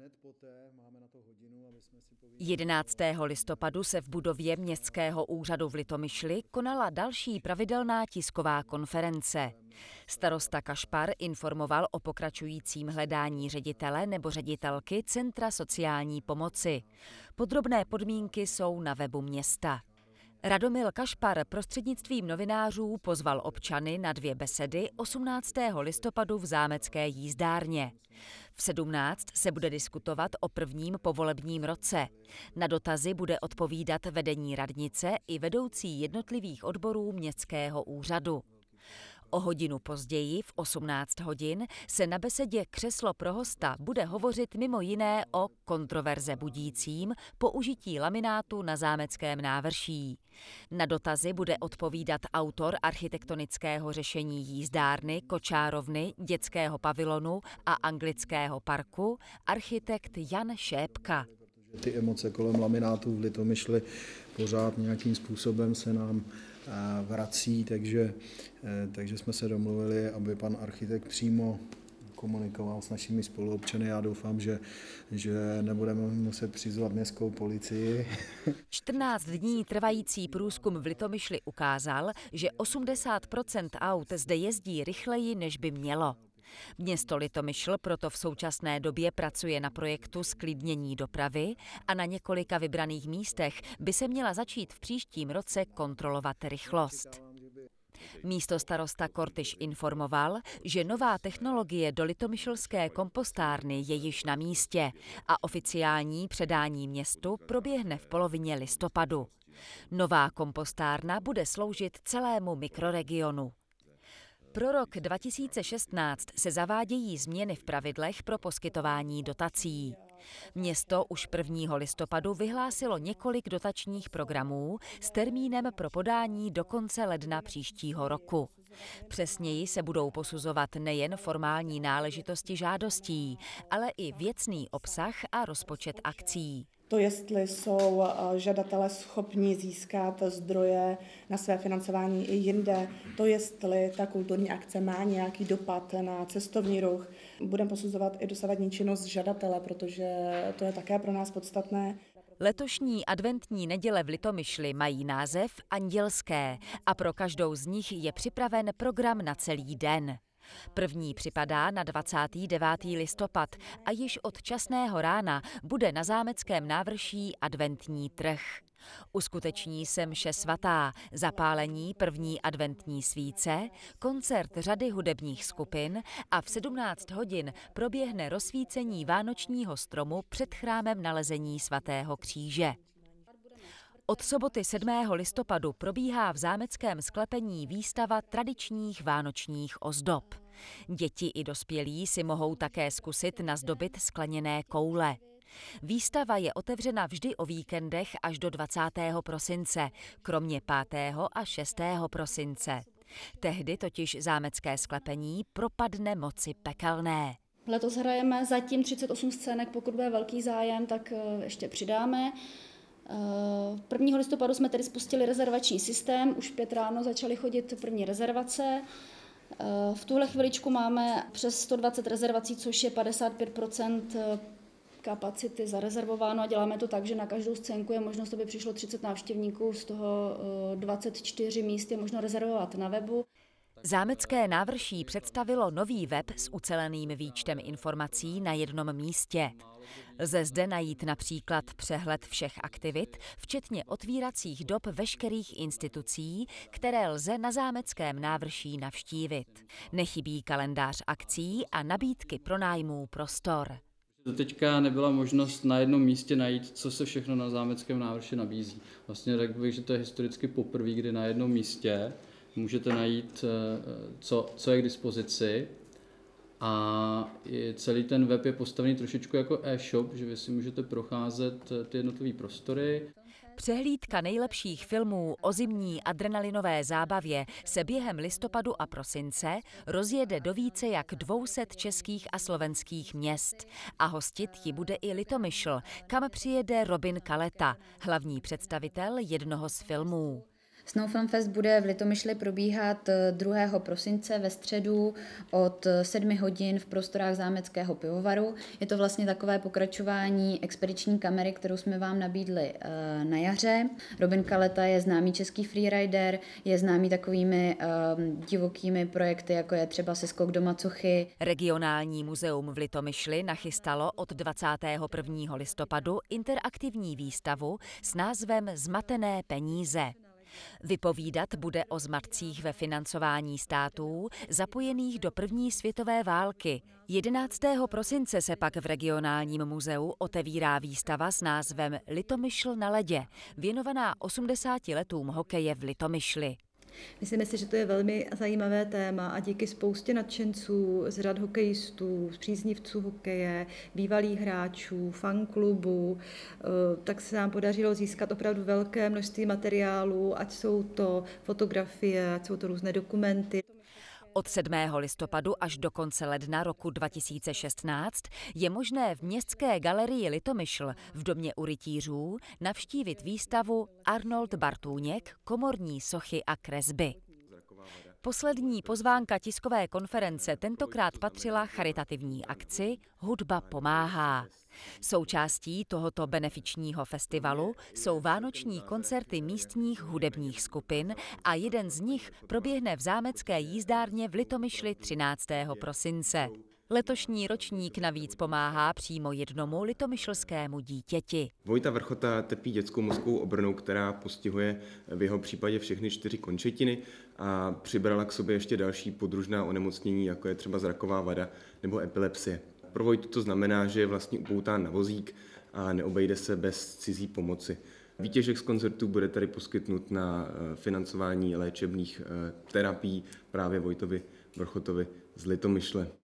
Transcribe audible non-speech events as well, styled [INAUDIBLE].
Hned poté máme na to hodinu, aby jsme si povídali... 11. listopadu se v budově Městského úřadu v Litomyšli konala další pravidelná tisková konference. Starosta Kašpar informoval o pokračujícím hledání ředitele nebo ředitelky Centra sociální pomoci. Podrobné podmínky jsou na webu města. Radomil Kašpar prostřednictvím novinářů pozval občany na dvě besedy 18. listopadu v zámecké jízdárně. V 17 se bude diskutovat o prvním povolebním roce. Na dotazy bude odpovídat vedení radnice i vedoucí jednotlivých odborů městského úřadu. O hodinu později, v 18 hodin, se na besedě Křeslo pro hosta bude hovořit mimo jiné o kontroverze budícím použití laminátu na zámeckém návrší. Na dotazy bude odpovídat autor architektonického řešení jízdárny, kočárovny, dětského pavilonu a anglického parku, architekt Jan Šépka. Ty emoce kolem laminátů v Litomyšli pořád nějakým způsobem se nám eh, vrací, takže, eh, takže jsme se domluvili, aby pan architekt přímo komunikoval s našimi spoluobčany. Já doufám, že, že nebudeme muset přizvat městskou policii. 14 [LAUGHS] dní trvající průzkum v Litomyšli ukázal, že 80 aut zde jezdí rychleji, než by mělo. Město Litomyšl proto v současné době pracuje na projektu sklidnění dopravy a na několika vybraných místech by se měla začít v příštím roce kontrolovat rychlost. Místo starosta Kortyš informoval, že nová technologie do litomyšlské kompostárny je již na místě a oficiální předání městu proběhne v polovině listopadu. Nová kompostárna bude sloužit celému mikroregionu. Pro rok 2016 se zavádějí změny v pravidlech pro poskytování dotací. Město už 1. listopadu vyhlásilo několik dotačních programů s termínem pro podání do konce ledna příštího roku. Přesněji se budou posuzovat nejen formální náležitosti žádostí, ale i věcný obsah a rozpočet akcí to, jestli jsou eh, žadatelé schopni získat zdroje na své financování i jinde, to, jestli ta kulturní akce má nějaký dopad na cestovní ruch. Budeme posuzovat i dosavadní činnost žadatele, protože to je také pro nás podstatné. Letošní adventní neděle v Litomyšli mají název Andělské a pro každou z nich je připraven program na celý den. První připadá na 29. listopad a již od časného rána bude na zámeckém návrší adventní trh. Uskuteční se mše svatá, zapálení první adventní svíce, koncert řady hudebních skupin a v 17 hodin proběhne rozsvícení vánočního stromu před chrámem nalezení svatého kříže. Od soboty 7. listopadu probíhá v zámeckém sklepení výstava tradičních vánočních ozdob. Děti i dospělí si mohou také zkusit nazdobit skleněné koule. Výstava je otevřena vždy o víkendech až do 20. prosince, kromě 5. a 6. prosince. Tehdy totiž zámecké sklepení propadne moci pekelné. Letos hrajeme zatím 38 scének, pokud bude velký zájem, tak eh, ještě přidáme. 1. Eh, listopadu jsme tedy spustili rezervační systém, už pět ráno začaly chodit první rezervace. Eh, v tuhle chviličku máme přes 120 rezervací, což je 55 eh, kapacity zarezervováno a děláme to tak, že na každou scénku je možnost, aby přišlo 30 návštěvníků, z toho 24 eh, míst je možno rezervovat na webu. Zámecké návrší představilo nový web s uceleným výčtem informací na jednom místě. Lze zde najít například přehled všech aktivit, včetně otvíracích dob veškerých institucí, které lze na zámeckém návrší navštívit. Nechybí kalendář akcí a nabídky pro nájmů prostor. Do teďka nebyla možnost na jednom místě najít, co se všechno na zámeckém návrši nabízí. Vlastně řekl bych, že to je historicky poprvé, kdy na jednom místě můžete najít, eh, co, co je k dispozici. A celý ten web je postavený trošičku jako e-shop, že vy si můžete procházet eh, ty jednotlivé prostory. Přehlídka nejlepších filmů o zimní adrenalinové zábavě se během listopadu a prosince rozjede do více jak 200 českých a slovenských měst. A hostit ji bude i Litomyšl, kam přijede Robin Kaleta, hlavní představitel jednoho z filmů. Snowfilm Fest bude v Litomyšli probíhat 2. Eh, prosince ve středu od 7 eh, hodin v prostorách Zámeckého pivovaru. Je to vlastně takové pokračování expediční kamery, kterou jsme vám nabídli eh, na jaře. Robin Kaleta je známý český freerider, je známý takovými ehm, divokými projekty, jako je třeba Seskok do Macuchy. Regionální muzeum v Litomyšli nachystalo od 21. listopadu interaktivní výstavu s názvem Zmatené peníze. Vypovídat bude o zmatcích ve financování států zapojených do první světové války. 11. prosince se pak v regionálním muzeu otevírá výstava s názvem Litomyšl na ledě, věnovaná 80 letům hokeje v Litomyšli. Myslím si, že to je velmi zajímavé téma a díky spoustě nadšenců z řad hokejistů, z příznivců hokeje, bývalých hráčů, fanklubů, eh, tak se nám podařilo získat opravdu velké množství materiálu. ať jsou to fotografie, ať jsou to různé dokumenty. Od 7. listopadu až do konce ledna roku 2016 je možné v Městské galerii Litomyšl v domě u rytířů navštívit výstavu Arnold Bartůněk, komorní sochy a kresby. Poslední pozvánka tiskové konference tentokrát patřila charitativní akci Hudba pomáhá. Součástí tohoto benefičního festivalu jsou vánoční koncerty místních hudebních skupin a jeden z nich proběhne v zámecké jízdárně v Litomyšli 13. prosince. Letošní ročník navíc pomáhá přímo jednomu litomyšlskému dítěti. Vojta Vrchota trpí dětskou mozkovou obrnou, která postihuje v jeho případě všechny čtyři končetiny a přibrala k sobě ještě další podružná onemocnění, jako je třeba zraková vada nebo epilepsie. Pro Vojtu to znamená, že je vlastně upoután na vozík a neobejde se bez cizí pomoci. Výtěžek z koncertů bude tady poskytnut na eh, financování léčebných eh, terapií právě Vojtovi Vrchotovi z Litomyšle.